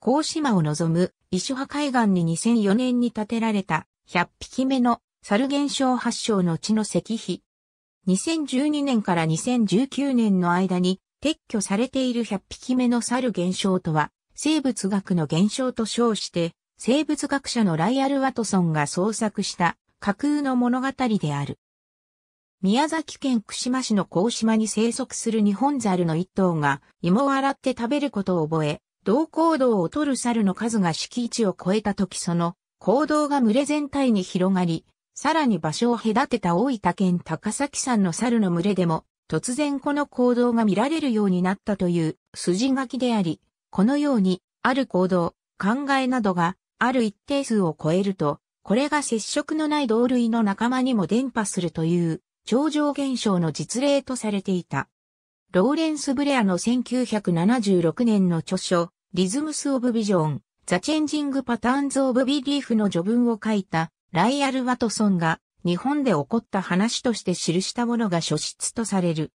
甲島を望む石破海岸に2004年に建てられた100匹目の猿現象発祥の地の石碑。2012年から2019年の間に撤去されている100匹目の猿現象とは生物学の現象と称して生物学者のライアル・ワトソンが創作した架空の物語である。宮崎県串間市の甲島に生息する日本猿の一頭が芋を洗って食べることを覚え、同行動を取る猿の数が敷地を超えた時その行動が群れ全体に広がり、さらに場所を隔てた大分県高崎山の猿の群れでも、突然この行動が見られるようになったという筋書きであり、このように、ある行動、考えなどが、ある一定数を超えると、これが接触のない同類の仲間にも伝播するという、超常現象の実例とされていた。ローレンス・ブレアの1976年の著書、リズムス・オブ・ビジョン、ザ・チェンジング・パターンズ・オブ・ビリーフの序文を書いた、ライアル・ワトソンが、日本で起こった話として記したものが書出とされる。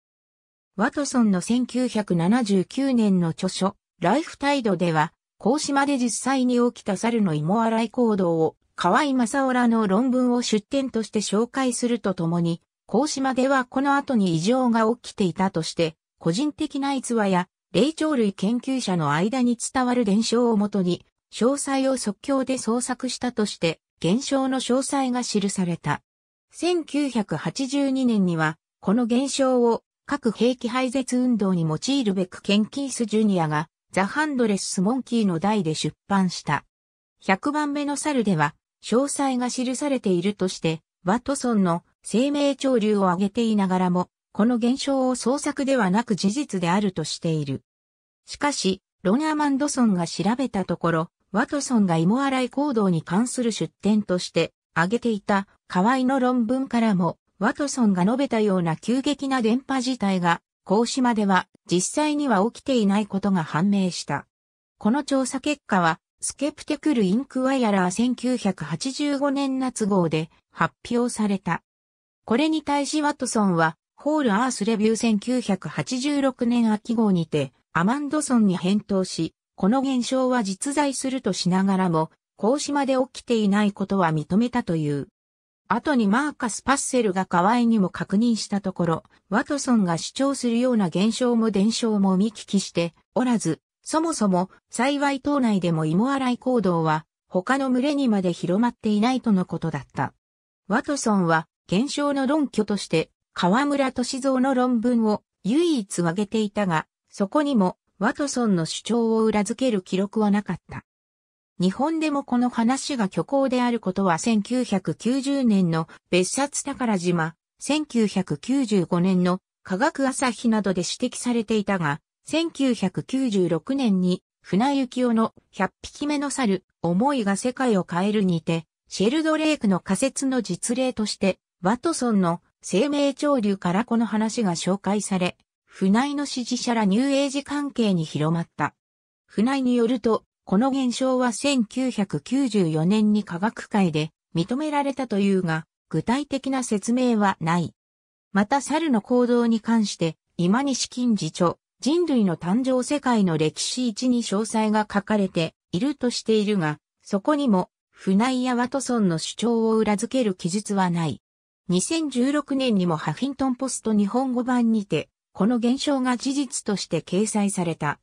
ワトソンの1979年の著書、ライフタイドでは、甲島で実際に起きた猿の芋洗い行動を、河合正浦らの論文を出典として紹介するとともに、甲島ではこの後に異常が起きていたとして、個人的な逸話や霊長類研究者の間に伝わる伝承をもとに、詳細を即興で創作したとして、現象の詳細が記された。1982年には、この現象を核兵器廃絶運動に用いるべくケンキース・ジュニアが、ザ・ハンドレス・モンキーの題で出版した。100番目の猿では、詳細が記されているとして、ワトソンの生命潮流を挙げていながらも、この現象を創作ではなく事実であるとしている。しかし、ロン・アマンドソンが調べたところ、ワトソンが芋洗い行動に関する出典として挙げていた河合の論文からも、ワトソンが述べたような急激な電波自体が、格子までは実際には起きていないことが判明した。この調査結果は、スケプテクル・インクワイアラー1985年夏号で発表された。これに対しワトソンは、ホール・アース・レビュー1986年秋号にて、アマンドソンに返答し、この現象は実在するとしながらも、格子まで起きていないことは認めたという。後にマーカス・パッセルが河合にも確認したところ、ワトソンが主張するような現象も伝承も見聞きしておらず、そもそも幸い島内でも芋洗い行動は他の群れにまで広まっていないとのことだった。ワトソンは現象の論拠として河村敏蔵の論文を唯一挙げていたが、そこにもワトソンの主張を裏付ける記録はなかった。日本でもこの話が虚構であることは1990年の別冊宝島、1995年の科学朝日などで指摘されていたが、1996年に船幸夫の100匹目の猿、思いが世界を変えるにて、シェルドレイクの仮説の実例として、ワトソンの生命潮流からこの話が紹介され、船井の支持者らニューエイジ関係に広まった。船井によると、この現象は1994年に科学界で認められたというが、具体的な説明はない。また猿の行動に関して、今西金次著、人類の誕生世界の歴史一に詳細が書かれているとしているが、そこにも、船井やワトソンの主張を裏付ける記述はない。2016年にもハフィントンポスト日本語版にて、この現象が事実として掲載された。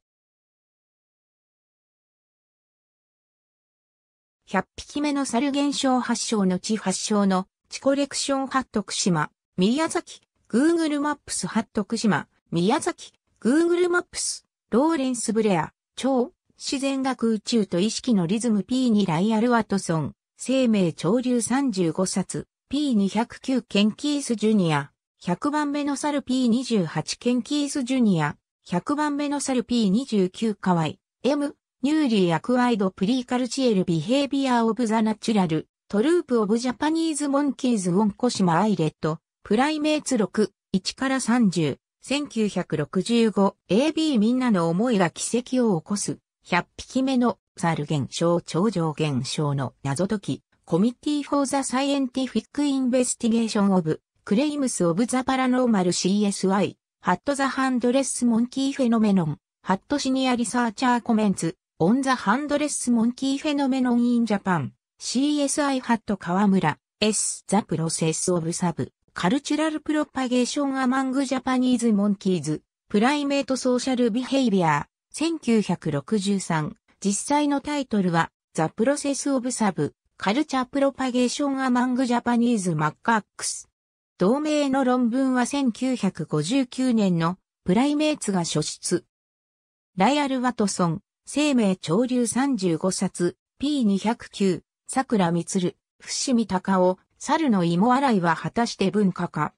100匹目の猿現象発祥の地発祥の地コレクション発徳島、宮崎、Google マップス発徳島、宮崎、Google マップス、ローレンス・ブレア、超自然学宇宙と意識のリズム P にライアル・ワトソン、生命潮流35冊、P209 ケンキースジュニア、100番目の猿 P28 ケンキースジュニア、100番目の猿 P29 カワイ、M、ニューリーアクワイドプリーカルチエルビヘイビアオブザナチュラル、トループオブジャパニーズモンキーズウォンコシマアイレット、プライメーツ6、1から30、1965、AB みんなの思いが奇跡を起こす、100匹目の猿現象超常現象の謎解き、コミッティフォーザサイエンティフィックインベスティゲーションオブクレイムスオブザパラノーマル CSI ハットザハンドレスモンキーフェノメノンハットシニアリサーチャーコメンツオンザハンドレスモンキーフェノメノンインジャパン CSI ハット河村 S ザプロセスオブサブカルチュラルプロパゲーションアマングジャパニーズモンキーズプライメートソーシャルビヘイビア1963実際のタイトルはザプロセスオブサブカルチャープロパゲーションアマングジャパニーズマッカックス。同名の論文は1959年のプライメーツが初出。ライアル・ワトソン、生命潮流35冊、P209、桜光、伏見隆夫、猿の芋洗いは果たして文化か。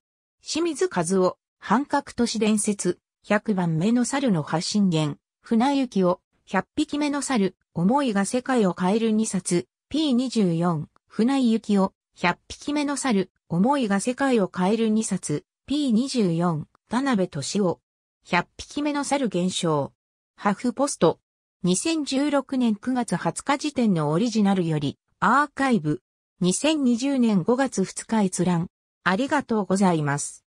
清水和夫、半角都市伝説、100番目の猿の発信源、船行きを、100匹目の猿、思いが世界を変える2冊、P24、船井幸雄、100匹目の猿、思いが世界を変える2冊、P24、田辺敏夫、100匹目の猿現象、ハフポスト、2016年9月20日時点のオリジナルより、アーカイブ、2020年5月2日閲覧、ありがとうございます。